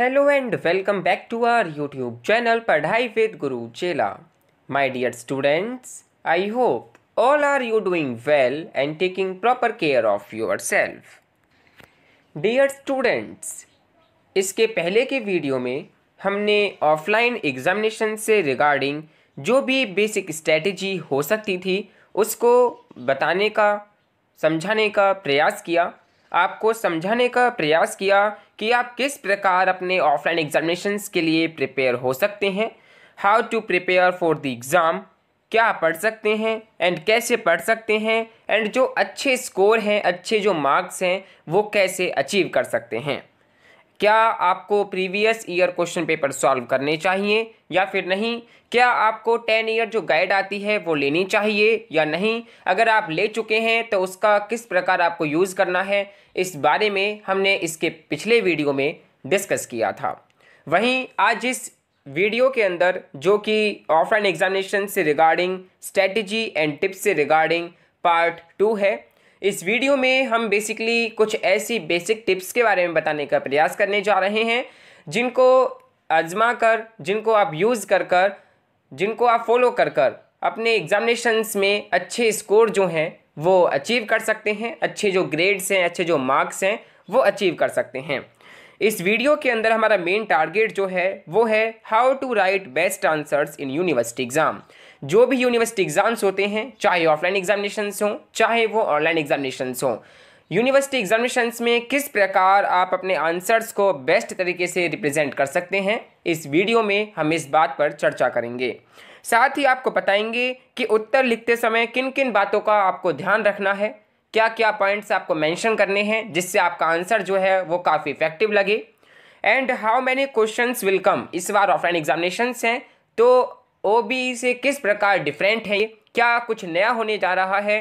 hello and welcome back to our YouTube channel Padhai with Guru Chela my dear students I hope all are you doing well and taking proper care of yourself dear students इसके पहले के video में हमने offline examination से regarding जो भी basic strategy हो सकती थी उसको बताने का समझाने का प्रयास किया आपको समझाने का प्रयास किया कि आप किस प्रकार अपने ऑफलाइन एग्जामिनेशन के लिए प्रिपेयर हो सकते हैं how to prepare for the exam क्या पढ़ सकते हैं एंड कैसे पढ़ सकते हैं एंड जो अच्छे स्कोर हैं अच्छे जो मार्क्स हैं वो कैसे अचीव कर सकते हैं क्या आपको previous year question paper solve करने चाहिए या फिर नहीं क्या आपको टेन ईयर जो गाइड आती है वो लेनी चाहिए या नहीं अगर आप ले चुके हैं तो उसका किस प्रकार आपको यूज़ करना है इस बारे में हमने इसके पिछले वीडियो में डिस्कस किया था वहीं आज इस वीडियो के अंदर जो कि ऑफलाइन एग्जामिनेशन से रिगार्डिंग स्ट्रेटजी एंड टिप्स से रिगार्डिंग पार्ट टू है इस वीडियो में हम बेसिकली कुछ ऐसी बेसिक टिप्स के बारे में बताने का प्रयास करने जा रहे हैं जिनको आजमा कर जिनको आप यूज़ कर कर जिनको आप फॉलो कर कर अपने एग्जामिनेशंस में अच्छे स्कोर जो हैं वो अचीव कर सकते हैं अच्छे जो ग्रेड्स हैं अच्छे जो मार्क्स हैं वो अचीव कर सकते हैं इस वीडियो के अंदर हमारा मेन टारगेट जो है वो है how to write best answers in university exam जो भी यूनिवर्सिटी एग्ज़ाम्स होते हैं चाहे ऑफलाइन एग्जामिनेशन हों चाहे वो ऑनलाइन एग्जामिनेशन हों यूनिवर्सिटी एग्जामिनेशंस में किस प्रकार आप अपने आंसर्स को बेस्ट तरीके से रिप्रेजेंट कर सकते हैं इस वीडियो में हम इस बात पर चर्चा करेंगे साथ ही आपको बताएंगे कि उत्तर लिखते समय किन किन बातों का आपको ध्यान रखना है क्या क्या पॉइंट्स आपको मेंशन करने हैं जिससे आपका आंसर जो है वो काफ़ी इफेक्टिव लगे and how many question will come इस बार ऑफलाइन एग्जामिनेशंस हैं तो ओबीई से किस प्रकार डिफरेंट है क्या कुछ नया होने जा रहा है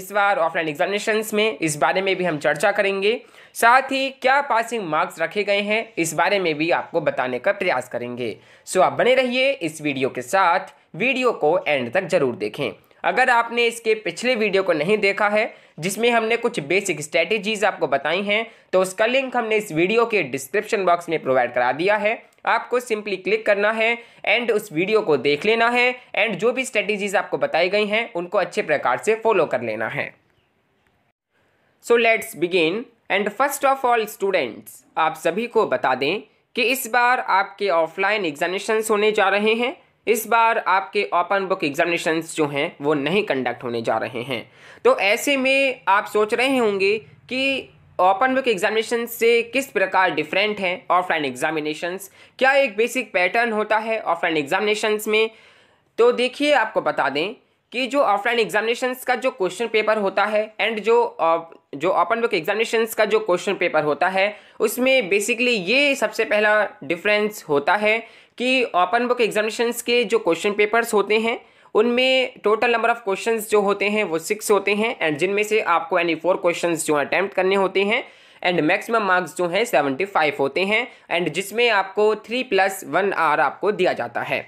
इस बार ऑफलाइन एग्जामिनेशन में इस बारे में भी हम चर्चा करेंगे साथ ही क्या पासिंग मार्क्स रखे गए हैं इस बारे में भी आपको बताने का प्रयास करेंगे सो आप बने रहिए इस वीडियो के साथ वीडियो को एंड तक जरूर देखें अगर आपने इसके पिछले वीडियो को नहीं देखा है जिसमें हमने कुछ बेसिक स्ट्रैटेजीज आपको बताई हैं तो उसका लिंक हमने इस वीडियो के डिस्क्रिप्शन बॉक्स में प्रोवाइड करा दिया है आपको सिंपली क्लिक करना है एंड उस वीडियो को देख लेना है एंड जो भी स्ट्रेटेजीज आपको बताई गई हैं उनको अच्छे प्रकार से फॉलो कर लेना है so let's begin and first of all students आप सभी को बता दें कि इस बार आपके ऑफलाइन एग्जामिनेशन होने जा रहे हैं इस बार आपके ओपन बुक एग्जामिनेशन जो हैं वो नहीं कंडक्ट होने जा रहे हैं तो ऐसे में आप सोच रहे होंगे कि ओपन बुक एग्जामिनेशन से किस प्रकार डिफरेंट हैं ऑफलाइन एग्जामिनेशन क्या एक बेसिक पैटर्न होता है ऑफलाइन एग्जामिनेशन में तो देखिए आपको बता दें कि जो ऑफलाइन एग्जामिनेशन का जो क्वेश्चन पेपर होता है एंड जो जो ओपन बुक एग्जामिनेशन का जो क्वेश्चन पेपर होता है उसमें बेसिकली ये सबसे पहला डिफरेंस होता है कि ओपन बुक एग्जामिनेशन के जो क्वेश्चन पेपर्स होते हैं उनमें टोटल नंबर ऑफ क्वेश्चन जो होते हैं वो सिक्स होते हैं एंड जिनमें से आपको एनी फोर क्वेश्चन जो अटैम्प्ट करने होते हैं एंड मैक्सिमम मार्क्स जो हैं सेवेंटी फाइव होते हैं एंड जिसमें आपको थ्री प्लस वन आर आपको दिया जाता है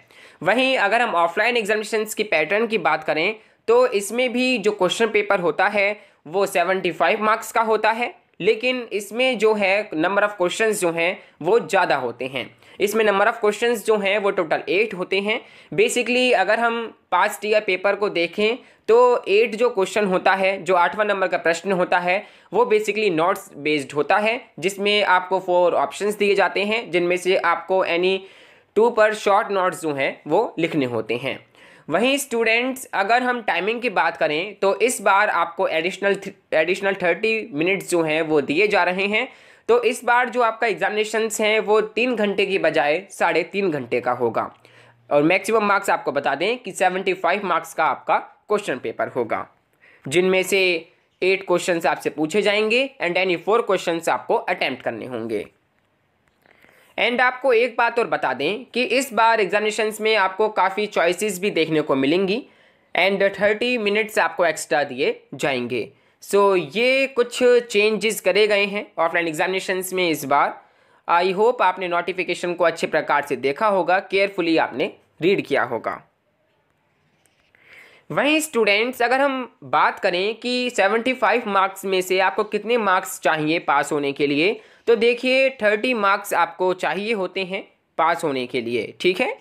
वहीं अगर हम ऑफलाइन एग्जामिनेशन की पैटर्न की बात करें तो इसमें भी जो क्वेश्चन पेपर होता है वो सेवेंटी फाइव मार्क्स का होता है लेकिन इसमें जो है नंबर ऑफ़ क्वेश्चंस जो हैं वो ज़्यादा होते हैं इसमें नंबर ऑफ़ क्वेश्चन जो हैं वो टोटल एट होते हैं बेसिकली अगर हम पास या पेपर को देखें तो एट जो क्वेश्चन होता है जो आठवां नंबर का प्रश्न होता है वो बेसिकली नोट्स बेस्ड होता है जिसमें आपको फोर ऑप्शन दिए जाते हैं जिनमें से आपको एनी टू पर शॉर्ट नोट्स जो हैं वो लिखने होते हैं वहीं स्टूडेंट्स अगर हम टाइमिंग की बात करें तो इस बार आपको एडिशनल एडिशनल थर्टी मिनट्स जो हैं वो दिए जा रहे हैं तो इस बार जो आपका एग्जामिनेशन है वो तीन घंटे की बजाय साढ़े तीन घंटे का होगा और मैक्सिमम मार्क्स आपको बता दें कि सेवेंटी फाइव मार्क्स का आपका क्वेश्चन पेपर होगा जिनमें से एट क्वेश्चन आपसे पूछे जाएंगे एंड एनी फोर क्वेश्चन आपको अटैम्प्ट करने होंगे एंड आपको एक बात और बता दें कि इस बार एग्जामिनेशन में आपको काफ़ी चॉइसेस भी देखने को मिलेंगी एंड थर्टी मिनट्स आपको एक्स्ट्रा दिए जाएंगे सो so, ये कुछ चेंजेस करे गए हैं ऑफलाइन एग्जामिनेशन में इस बार आई होप आपने नोटिफिकेशन को अच्छे प्रकार से देखा होगा केयरफुली आपने रीड किया होगा वहीं स्टूडेंट्स अगर हम बात करें कि 75 मार्क्स में से आपको कितने मार्क्स चाहिए पास होने के लिए तो देखिए 30 मार्क्स आपको चाहिए होते हैं पास होने के लिए ठीक है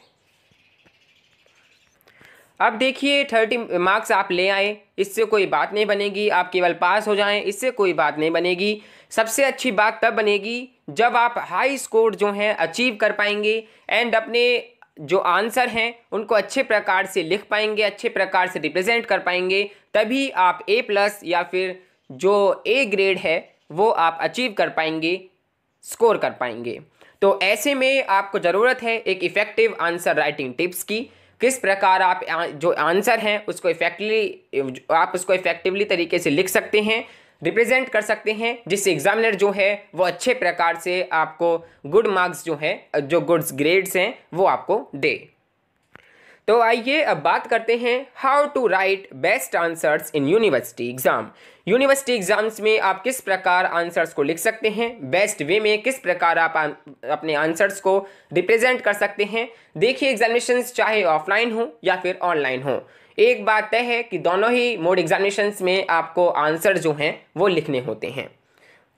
अब देखिए थर्टी मार्क्स आप ले आए इससे कोई बात नहीं बनेगी आप केवल पास हो जाएं इससे कोई बात नहीं बनेगी सबसे अच्छी बात तब बनेगी जब आप हाई स्कोर जो हैं अचीव कर पाएंगे एंड अपने जो आंसर हैं उनको अच्छे प्रकार से लिख पाएंगे अच्छे प्रकार से रिप्रेजेंट कर पाएंगे तभी आप ए प्लस या फिर जो ए ग्रेड है वो आप अचीव कर पाएंगे स्कोर कर पाएंगे तो ऐसे में आपको ज़रूरत है एक इफ़ेक्टिव आंसर राइटिंग टिप्स की किस प्रकार आप जो आंसर हैं उसको इफेक्टिवली आप उसको इफेक्टिवली तरीके से लिख सकते हैं रिप्रेजेंट कर सकते हैं जिससे एग्जामिनर जो है वो अच्छे प्रकार से आपको गुड मार्क्स जो है जो गुड्स ग्रेड्स हैं वो आपको दे तो आइए अब बात करते हैं how to write best answers in university exam university exams में आप किस प्रकार आंसर्स को लिख सकते हैं बेस्ट वे में किस प्रकार आप अपने आंसर्स को रिप्रेजेंट कर सकते हैं देखिए एग्जामिनेशन चाहे ऑफलाइन हो या फिर ऑनलाइन हो एक बात तय है कि दोनों ही मोड एग्जामिनेशन में आपको आंसर जो हैं वो लिखने होते हैं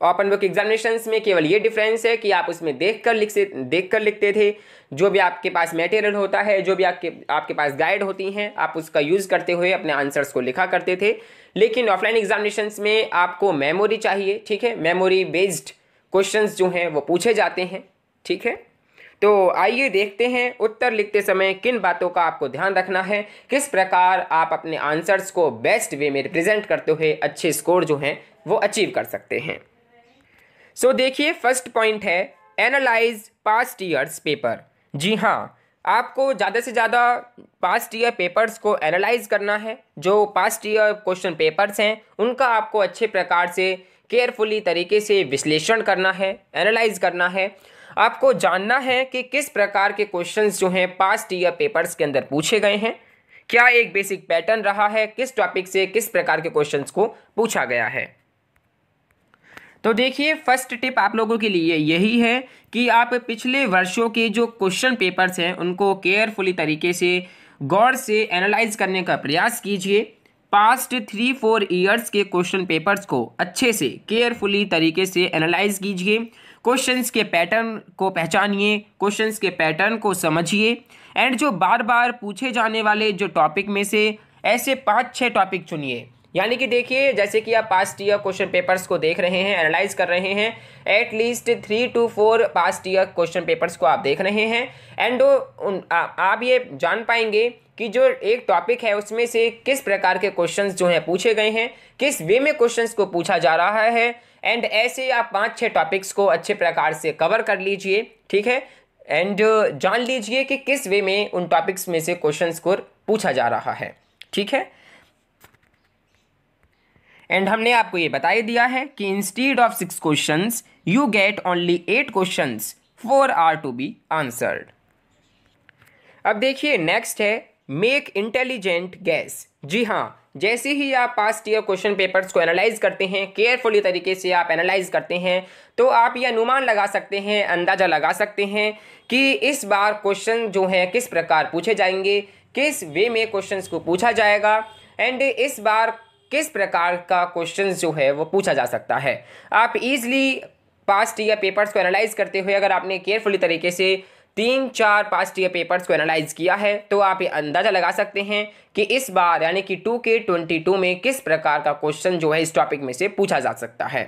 ओपन बुक एग्जामिनेशन में केवल ये डिफरेंस है कि आप उसमें देख कर लिख देख कर लिखते थे जो भी आपके पास मटेरियल होता है जो भी आपके आपके पास गाइड होती हैं आप उसका यूज़ करते हुए अपने आंसर्स को लिखा करते थे लेकिन ऑफलाइन एग्जामिनेशन में आपको मेमोरी चाहिए ठीक है मेमोरी बेस्ड क्वेश्चन जो हैं वो पूछे जाते हैं ठीक है तो आइए देखते हैं उत्तर लिखते समय किन बातों का आपको ध्यान रखना है किस प्रकार आप अपने आंसर्स को बेस्ट वे में रिप्रेजेंट करते हुए अच्छे स्कोर जो हैं वो अचीव कर सकते हैं सो so, देखिए फर्स्ट पॉइंट है एनालाइज पास्ट ईयर्स पेपर जी हाँ आपको ज़्यादा से ज़्यादा पास्ट ईयर पेपर्स को एनालाइज करना है जो पास्ट ईयर क्वेश्चन पेपर्स हैं उनका आपको अच्छे प्रकार से केयरफुली तरीके से विश्लेषण करना है एनालाइज करना है आपको जानना है कि किस प्रकार के क्वेश्चंस जो हैं पास्ट ईयर पेपर्स के अंदर पूछे गए हैं क्या एक बेसिक पैटर्न रहा है किस टॉपिक से किस प्रकार के क्वेश्चंस को पूछा गया है तो देखिए फर्स्ट टिप आप लोगों के लिए यही है कि आप पिछले वर्षों के जो क्वेश्चन पेपर्स हैं उनको केयरफुली तरीके से गौर से एनालाइज करने का प्रयास कीजिए पास्ट थ्री फोर ईयर्स के क्वेश्चन पेपर्स को अच्छे से केयरफुली तरीके से एनालाइज कीजिए क्वेश्चंस के पैटर्न को पहचानिए क्वेश्चंस के पैटर्न को समझिए एंड जो बार बार पूछे जाने वाले जो टॉपिक में से ऐसे पाँच छः टॉपिक चुनिए यानी कि देखिए जैसे कि आप पास्ट ईयर क्वेश्चन पेपर्स को देख रहे हैं एनालाइज कर रहे हैं at least three two four past year question papers को आप देख रहे हैं एंड आप ये जान पाएंगे कि जो एक टॉपिक है उसमें से किस प्रकार के क्वेश्चंस जो हैं पूछे गए हैं किस वे में क्वेश्चंस को पूछा जा रहा है एंड ऐसे आप पाँच छः टॉपिक्स को अच्छे प्रकार से कवर कर लीजिए ठीक है एंड जान लीजिए कि किस वे में उन टॉपिक्स में से क्वेश्चंस को पूछा जा रहा है ठीक है एंड हमने आपको ये बता दिया है कि instead of six question you get only eight question four are to be answered अब देखिए नेक्स्ट है मेक इंटेलिजेंट गैस जी हाँ जैसे ही आप पास्ट ईयर क्वेश्चन पेपर्स को एनालाइज करते हैं केयरफुली तरीके से आप एनालाइज करते हैं तो आप ये अनुमान लगा सकते हैं अंदाज़ा लगा सकते हैं कि इस बार क्वेश्चन जो है किस प्रकार पूछे जाएंगे किस वे में क्वेश्चंस को पूछा जाएगा एंड इस बार किस प्रकार का क्वेश्चन जो है वो पूछा जा सकता है आप इजली पास्ट या पेपर्स को एनालाइज करते हुए अगर आपने केयरफुली तरीके से तीन चार पास्ट या पेपर्स को एनालाइज किया है तो आप ये अंदाज़ा लगा सकते हैं कि इस बार यानी कि टू के ट्वेंटी टू में किस प्रकार का क्वेश्चन जो है इस टॉपिक में से पूछा जा सकता है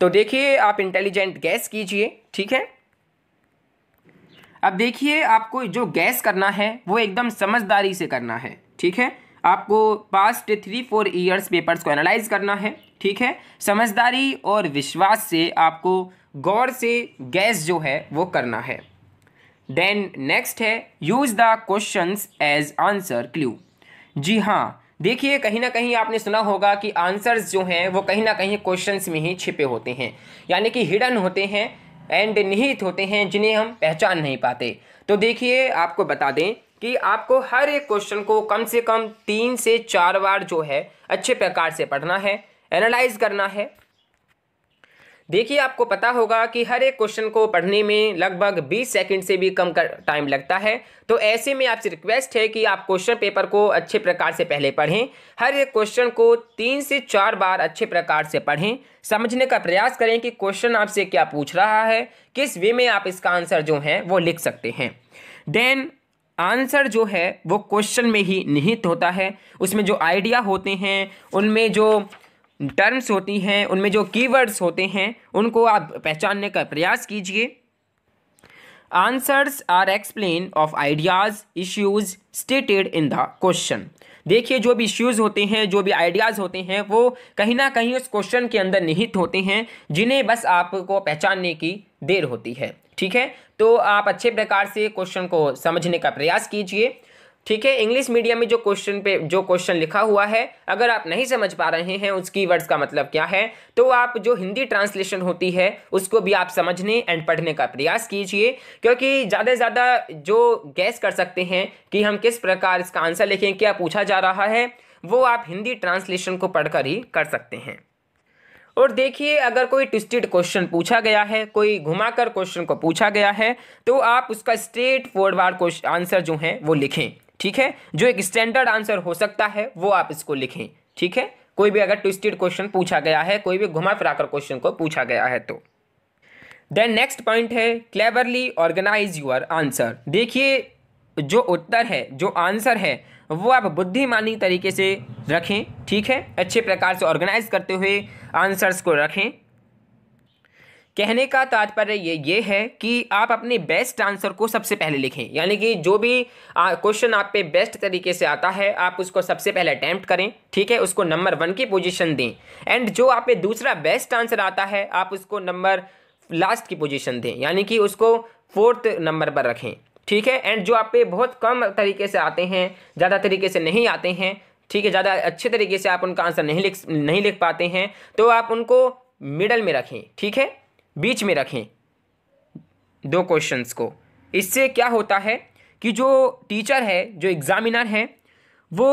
तो देखिए आप इंटेलिजेंट गैस कीजिए ठीक है अब देखिए आपको जो गैस करना है वो एकदम समझदारी से करना है ठीक है आपको past three four years papers को एनालाइज करना है ठीक है समझदारी और विश्वास से आपको गौर से गैस जो है वो करना है देन नेक्स्ट है use the questions as answer clue जी हाँ देखिए कहीं ना कहीं आपने सुना होगा कि आंसर्स जो हैं वो कहीं ना कहीं क्वेश्चंस में ही छिपे होते हैं यानी कि हिडन होते हैं एंड निहित होते हैं जिन्हें हम पहचान नहीं पाते तो देखिए आपको बता दें कि आपको हर एक क्वेश्चन को कम से कम तीन से चार बार जो है अच्छे प्रकार से पढ़ना है एनालाइज करना है देखिए आपको पता होगा कि हर एक क्वेश्चन को पढ़ने में लगभग 20 सेकंड से भी कम कर टाइम लगता है तो ऐसे में आपसे रिक्वेस्ट है कि आप क्वेश्चन पेपर को अच्छे प्रकार से पहले पढ़ें हर एक क्वेश्चन को तीन से चार बार अच्छे प्रकार से पढ़ें समझने का प्रयास करें कि क्वेश्चन आपसे क्या पूछ रहा है किस वे में आप इसका आंसर जो है वो लिख सकते हैं देन आंसर जो है वो क्वेश्चन में ही निहित होता है उसमें जो आइडिया होते हैं उनमें जो टर्म्स होती हैं उनमें जो कीवर्ड्स होते हैं उनको आप पहचानने का प्रयास कीजिए answers are explain of ideas issues stated in the question देखिए जो भी इश्यूज़ होते हैं जो भी आइडियाज़ होते हैं वो कहीं ना कहीं उस क्वेश्चन के अंदर निहित होते हैं जिन्हें बस आपको पहचानने की देर होती है ठीक है तो आप अच्छे प्रकार से क्वेश्चन को समझने का प्रयास कीजिए ठीक है इंग्लिश मीडियम में जो क्वेश्चन पे जो क्वेश्चन लिखा हुआ है अगर आप नहीं समझ पा रहे हैं उसकी वर्ड्स का मतलब क्या है तो आप जो हिंदी ट्रांसलेशन होती है उसको भी आप समझने एंड पढ़ने का प्रयास कीजिए क्योंकि ज़्यादा से ज़्यादा जो गैस कर सकते हैं कि हम किस प्रकार इसका आंसर लिखें क्या पूछा जा रहा है वो आप हिंदी ट्रांसलेशन को पढ़कर ही कर सकते हैं और देखिए अगर कोई ट्विस्टेड क्वेश्चन पूछा गया है कोई घुमाकर क्वेश्चन को पूछा गया है तो आप उसका स्ट्रेट फॉरवर्ड क्वेश्चन आंसर जो है वो लिखें ठीक है जो एक स्टैंडर्ड आंसर हो सकता है वो आप इसको लिखें ठीक है कोई भी अगर ट्विस्टेड क्वेश्चन पूछा गया है कोई भी घुमा फिराकर क्वेश्चन को पूछा गया है तो देन नेक्स्ट पॉइंट है क्लेवरली ऑर्गेनाइज यूर आंसर देखिए जो उत्तर है जो आंसर है वो आप बुद्धिमानी तरीके से रखें ठीक है अच्छे प्रकार से ऑर्गेनाइज करते हुए आंसर्स को रखें कहने का तात्पर्य ये ये है कि आप अपने बेस्ट आंसर को सबसे पहले लिखें यानी कि जो भी क्वेश्चन आप पे बेस्ट तरीके से आता है आप उसको सबसे पहले अटैम्प्ट करें ठीक है उसको नंबर वन की पोजीशन दें एंड जो आप पे दूसरा बेस्ट आंसर आता है आप उसको नंबर लास्ट की पोजीशन दें यानी कि उसको फोर्थ नंबर पर रखें ठीक है एंड जो आप पे बहुत कम तरीके से आते हैं ज़्यादा तरीके से नहीं आते हैं ठीक है ज़्यादा अच्छे तरीके से आप उनका आंसर नहीं लिख नहीं लिख पाते हैं तो आप उनको मिडल में रखें ठीक है बीच में रखें दो क्वेश्चंस को इससे क्या होता है कि जो टीचर है जो एग्ज़ामिनर है वो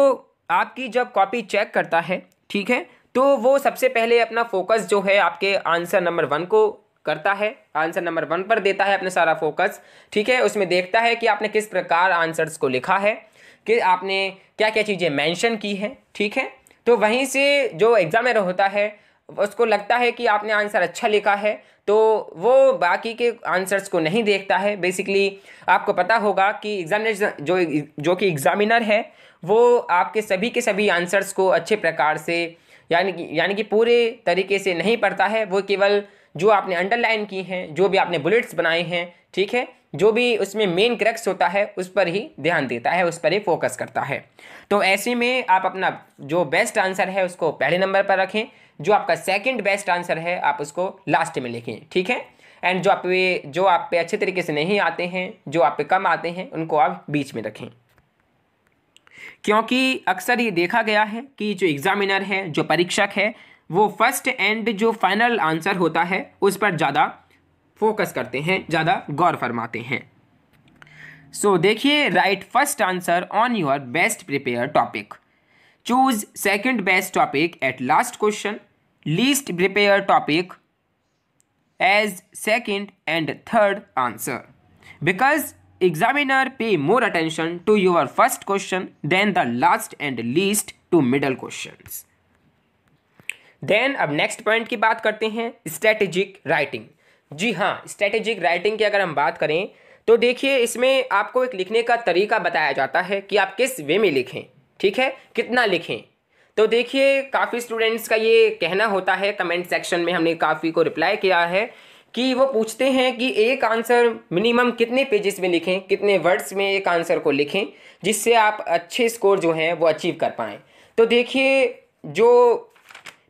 आपकी जब कॉपी चेक करता है ठीक है तो वो सबसे पहले अपना फोकस जो है आपके आंसर नंबर वन को करता है आंसर नंबर वन पर देता है अपने सारा फोकस ठीक है उसमें देखता है कि आपने किस प्रकार आंसर्स को लिखा है कि आपने क्या क्या चीज़ें मेंशन की हैं ठीक है तो वहीं से जो एग्ज़ामिनर होता है उसको लगता है कि आपने आंसर अच्छा लिखा है तो वो बाकी के आंसर्स को नहीं देखता है बेसिकली आपको पता होगा कि एग्जामिनेशन जो जो कि एग्ज़ामिनर है वो आपके सभी के सभी आंसर्स को अच्छे प्रकार से यानी कि यानी कि पूरे तरीके से नहीं पढ़ता है वो केवल जो आपने अंडरलाइन की हैं जो भी आपने बुलेट्स बनाए हैं ठीक है जो भी उसमें मेन क्रैक्स होता है उस पर ही ध्यान देता है उस पर ही फोकस करता है तो ऐसे में आप अपना जो बेस्ट आंसर है उसको पहले नंबर पर रखें जो आपका सेकंड बेस्ट आंसर है आप उसको लास्ट में लिखें ठीक है एंड जो आप पे जो आप पे अच्छे तरीके से नहीं आते हैं जो आप पे कम आते हैं उनको आप बीच में रखें क्योंकि अक्सर ये देखा गया है कि जो एग्ज़ामिनर है जो परीक्षक है वो फर्स्ट एंड जो फाइनल आंसर होता है उस पर ज़्यादा फोकस करते हैं ज़्यादा गौर फरमाते हैं सो देखिए write first answer on your best prepare topic choose second best topic at last question least prepare topic as second and third answer because examiner pay more attention to your first question than the last and least to middle question then अब next point की बात करते हैं strategic writing जी हाँ strategic writing की अगर हम बात करें तो देखिए इसमें आपको एक लिखने का तरीका बताया जाता है कि आप किस वे में लिखें ठीक है कितना लिखें तो देखिए काफ़ी स्टूडेंट्स का ये कहना होता है कमेंट सेक्शन में हमने काफ़ी को रिप्लाई किया है कि वो पूछते हैं कि एक आंसर मिनिमम कितने पेजेस में लिखें कितने वर्ड्स में एक आंसर को लिखें जिससे आप अच्छे स्कोर जो हैं वो अचीव कर पाएँ तो देखिए जो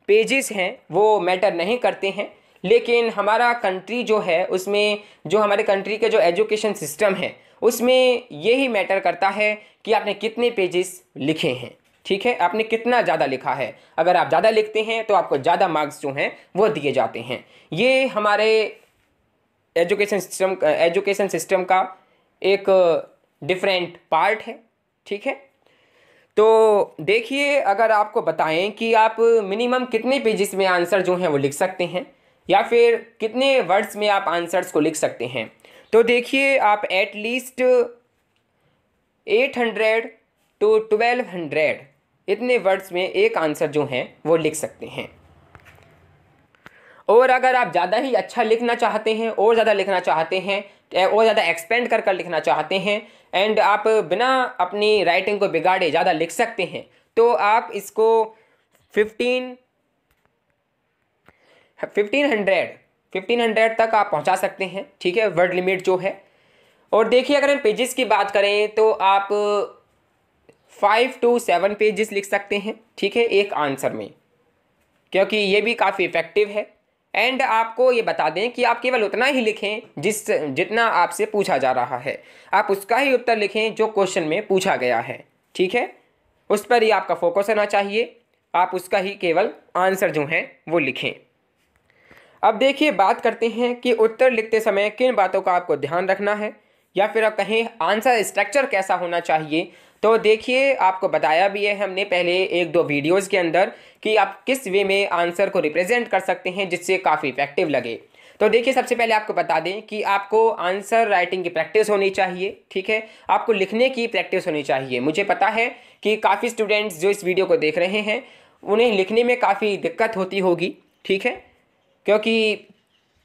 पेजेस हैं वो मैटर नहीं करते हैं लेकिन हमारा कंट्री जो है उसमें जो हमारे कंट्री के जो एजुकेशन सिस्टम है उसमें यही मैटर करता है कि आपने कितने पेजेस लिखे हैं ठीक है आपने कितना ज़्यादा लिखा है अगर आप ज़्यादा लिखते हैं तो आपको ज़्यादा मार्क्स जो हैं वो दिए जाते हैं ये हमारे एजुकेशन सिस्टम एजुकेशन सिस्टम का एक डिफरेंट पार्ट है ठीक है तो देखिए अगर आपको बताएं कि आप मिनिमम कितने पेजेस में आंसर जो हैं वो लिख सकते हैं या फिर कितने वर्ड्स में आप आंसर्स को लिख सकते हैं तो देखिए आप at least eight hundred to twelve hundred इतने वर्ड्स में एक आंसर जो हैं वो लिख सकते हैं और अगर आप ज़्यादा ही अच्छा लिखना चाहते हैं और ज़्यादा लिखना चाहते हैं और ज़्यादा एक्सपेंड कर कर लिखना चाहते हैं एंड आप बिना अपनी राइटिंग को बिगाड़े ज़्यादा लिख सकते हैं तो आप इसको fifteen fifteen hundred fifteen hundred तक आप पहुंचा सकते हैं ठीक है वर्ड लिमिट जो है और देखिए अगर हम पेजेस की बात करें तो आप फाइव टू सेवन पेजेस लिख सकते हैं ठीक है एक आंसर में क्योंकि ये भी काफ़ी इफेक्टिव है एंड आपको ये बता दें कि आप केवल उतना ही लिखें जिस जितना आपसे पूछा जा रहा है आप उसका ही उत्तर लिखें जो क्वेश्चन में पूछा गया है ठीक है उस पर ही आपका फोकस होना चाहिए आप उसका ही केवल आंसर जो है वो लिखें अब देखिए बात करते हैं कि उत्तर लिखते समय किन बातों का आपको ध्यान रखना है या फिर आप कहें आंसर स्ट्रक्चर कैसा होना चाहिए तो देखिए आपको बताया भी है हमने पहले एक दो वीडियोस के अंदर कि आप किस वे में आंसर को रिप्रेजेंट कर सकते हैं जिससे काफ़ी इफेक्टिव लगे तो देखिए सबसे पहले आपको बता दें कि आपको आंसर राइटिंग की प्रैक्टिस होनी चाहिए ठीक है आपको लिखने की प्रैक्टिस होनी चाहिए मुझे पता है कि काफ़ी स्टूडेंट्स जो इस वीडियो को देख रहे हैं उन्हें लिखने में काफ़ी दिक्कत होती होगी ठीक है क्योंकि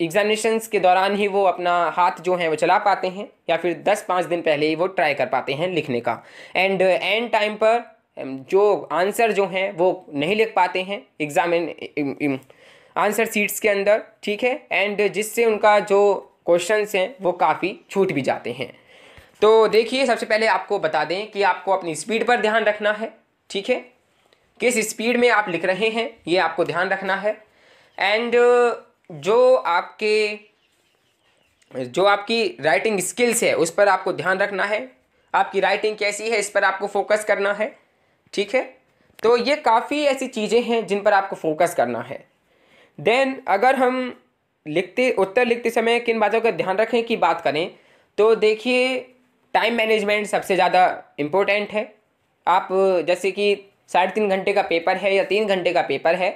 एग्जामिनेशन के दौरान ही वो अपना हाथ जो है वो चला पाते हैं या फिर दस पाँच दिन पहले ही वो ट्राई कर पाते हैं लिखने का एंड एंड टाइम पर जो आंसर जो हैं वो नहीं लिख पाते हैं एग्जामिन आंसर सीट्स के अंदर ठीक है एंड जिससे उनका जो क्वेश्चन हैं वो काफ़ी छूट भी जाते हैं तो देखिए सबसे पहले आपको बता दें कि आपको अपनी स्पीड पर ध्यान रखना है ठीक है किस स्पीड में आप लिख रहे हैं ये आपको ध्यान रखना है एंड जो आपके जो आपकी राइटिंग स्किल्स है उस पर आपको ध्यान रखना है आपकी राइटिंग कैसी है इस पर आपको फोकस करना है ठीक है तो ये काफ़ी ऐसी चीज़ें हैं जिन पर आपको फोकस करना है देन अगर हम लिखते उत्तर लिखते समय किन बातों का ध्यान रखें की बात करें तो देखिए टाइम मैनेजमेंट सबसे ज़्यादा इम्पोर्टेंट है आप जैसे कि साढ़े तीन घंटे का पेपर है या तीन घंटे का पेपर है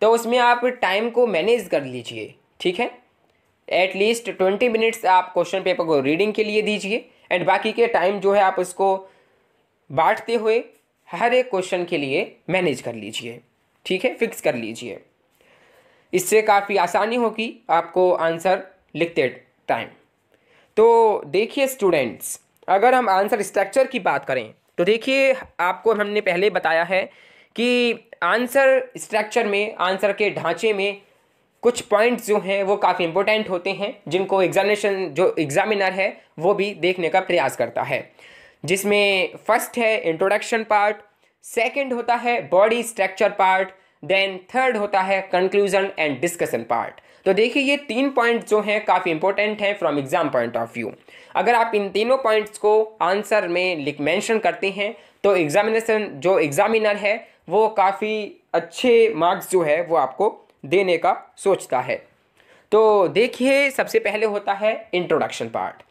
तो उसमें आप टाइम को मैनेज कर लीजिए ठीक है एटलीस्ट ट्वेंटी मिनट्स आप क्वेश्चन पेपर को रीडिंग के लिए दीजिए एंड बाकी के टाइम जो है आप उसको बांटते हुए हर एक क्वेश्चन के लिए मैनेज कर लीजिए ठीक है फिक्स कर लीजिए इससे काफ़ी आसानी होगी आपको आंसर लिखते टाइम तो देखिए स्टूडेंट्स अगर हम आंसर स्ट्रक्चर की बात करें तो देखिए आपको हमने पहले बताया है कि आंसर स्ट्रक्चर में आंसर के ढांचे में कुछ पॉइंट्स जो हैं वो काफ़ी इंपॉर्टेंट होते हैं जिनको एग्जामिनेशन जो एग्जामिनर है वो भी देखने का प्रयास करता है जिसमें फर्स्ट है इंट्रोडक्शन पार्ट सेकंड होता है body structure part then third होता है कंक्लूजन एंड डिस्कशन पार्ट तो देखिए ये तीन पॉइंट जो हैं काफ़ी इंपॉर्टेंट हैं from exam point of view अगर आप इन तीनों पॉइंट्स को आंसर में लिख मेंशन करते हैं तो एग्जामिनेशन जो एग्जामिनर है वो काफ़ी अच्छे मार्क्स जो है वो आपको देने का सोचता है तो देखिए सबसे पहले होता है इंट्रोडक्शन पार्ट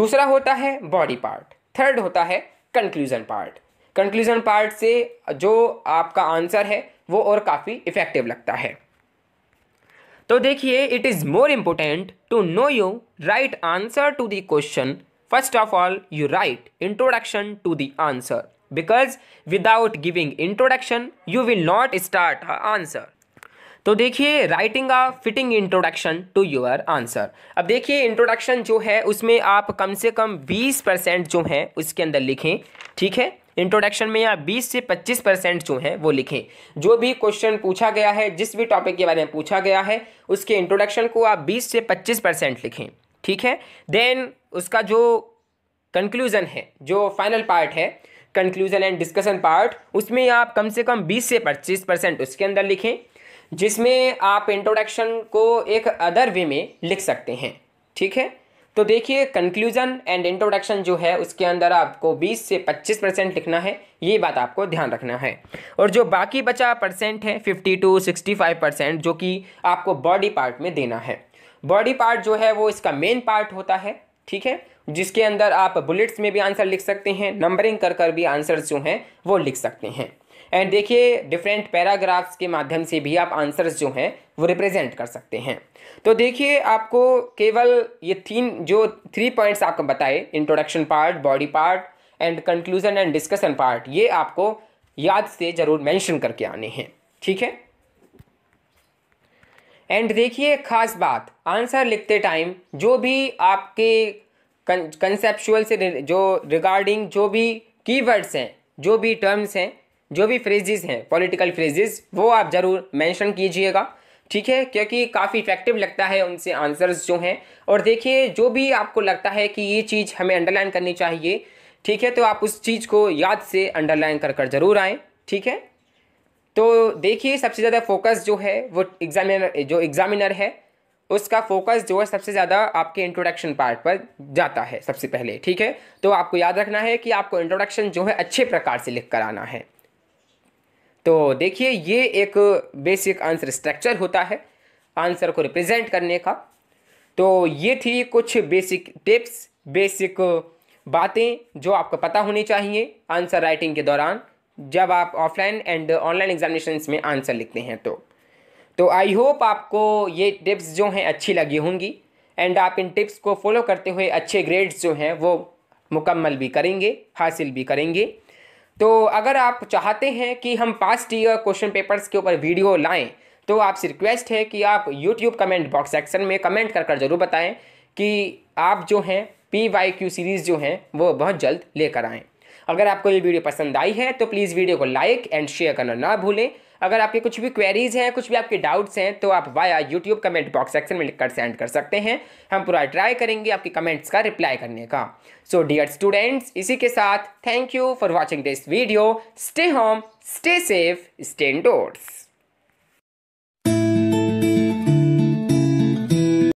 दूसरा होता है बॉडी पार्ट थर्ड होता है कंक्लूज़न पार्ट कंक्लूज़न पार्ट से जो आपका आंसर है वो और काफ़ी इफ़ेक्टिव लगता है तो देखिए it is more important to know you write answer to the question first of all you write introduction to the answer because without giving introduction you will not start answer तो देखिए writing a fitting introduction to your answer अब देखिए introduction जो है उसमें आप कम से कम 20 percent जो है उसके अंदर लिखें ठीक है इंट्रोडक्शन में आप 20 से 25 परसेंट जो है वो लिखें जो भी क्वेश्चन पूछा गया है जिस भी टॉपिक के बारे में पूछा गया है उसके इंट्रोडक्शन को आप 20 से 25 परसेंट लिखें ठीक है देन उसका जो कंक्लूज़न है जो फाइनल पार्ट है कंक्लूजन एंड डिस्कशन पार्ट उसमें आप कम से कम 20 से 25 परसेंट उसके अंदर लिखें जिसमें आप इंट्रोडक्शन को एक अदर वे में लिख सकते हैं ठीक है तो देखिए कंक्लूजन एंड इंट्रोडक्शन जो है उसके अंदर आपको 20 से 25 परसेंट लिखना है ये बात आपको ध्यान रखना है और जो बाकी बचा परसेंट है 50 टू 65 परसेंट जो कि आपको बॉडी पार्ट में देना है बॉडी पार्ट जो है वो इसका मेन पार्ट होता है ठीक है जिसके अंदर आप बुलेट्स में भी आंसर लिख सकते हैं नंबरिंग कर कर भी आंसर जो हैं वो लिख सकते हैं एंड देखिए डिफरेंट पैराग्राफ्स के माध्यम से भी आप आंसर्स जो हैं वो रिप्रेजेंट कर सकते हैं तो देखिए आपको केवल ये तीन जो थ्री पॉइंट्स आपको बताए introduction part body part and conclusion and discussion part ये आपको याद से ज़रूर मेंशन करके आने हैं ठीक है एंड देखिए खास बात आंसर लिखते टाइम जो भी आपके कंसेप्चुअल से जो रिगार्डिंग जो भी कीवर्ड्स हैं जो भी टर्म्स हैं जो भी फ्रेजेस हैं पॉलिटिकल फ्रेजेस वो आप ज़रूर मेंशन कीजिएगा ठीक है क्योंकि काफ़ी इफेक्टिव लगता है उनसे आंसर्स जो हैं और देखिए जो भी आपको लगता है कि ये चीज़ हमें अंडरलाइन करनी चाहिए ठीक है तो आप उस चीज़ को याद से अंडरलाइन कर कर जरूर आएँ ठीक है तो देखिए सबसे ज़्यादा फोकस जो है वो एग्जामिनर जो एग्ज़ामिनर है उसका फोकस जो है सबसे ज़्यादा आपके इंट्रोडक्शन पार्ट पर जाता है सबसे पहले ठीक है तो आपको याद रखना है कि आपको इंट्रोडक्शन जो है अच्छे प्रकार से लिख कर आना है तो देखिए ये एक बेसिक आंसर स्ट्रक्चर होता है आंसर को रिप्रेजेंट करने का तो ये थी कुछ बेसिक टिप्स बेसिक बातें जो आपको पता होनी चाहिए आंसर राइटिंग के दौरान जब आप ऑफलाइन एंड ऑनलाइन एग्जामिनेशन में आंसर लिखते हैं तो तो आई होप आपको ये टिप्स जो हैं अच्छी लगी होंगी एंड आप इन टिप्स को फॉलो करते हुए अच्छे ग्रेड्स जो हैं वो मुकम्मल भी करेंगे हासिल भी करेंगे तो अगर आप चाहते हैं कि हम पास्ट ईयर क्वेश्चन पेपर्स के ऊपर वीडियो लाएं तो आपसे रिक्वेस्ट है कि आप यूट्यूब कमेंट बॉक्स सेक्शन में कमेंट कर कर जरूर बताएं कि आप जो हैं पी वाई क्यू सीरीज़ जो हैं वो बहुत जल्द लेकर आएँ अगर आपको ये वीडियो पसंद आई है तो प्लीज़ वीडियो को लाइक एंड शेयर करना ना भूलें अगर आपके कुछ भी क्वेरीज हैं कुछ भी आपके डाउट्स हैं तो आप via YouTube comment box section में लिखकर सेंड कर सकते हैं हम पूरा ट्राई करेंगे आपके कमेंट्स का रिप्लाई करने का सो डियर स्टूडेंट्स इसी के साथ thank you for watching this video stay home stay safe stay endorse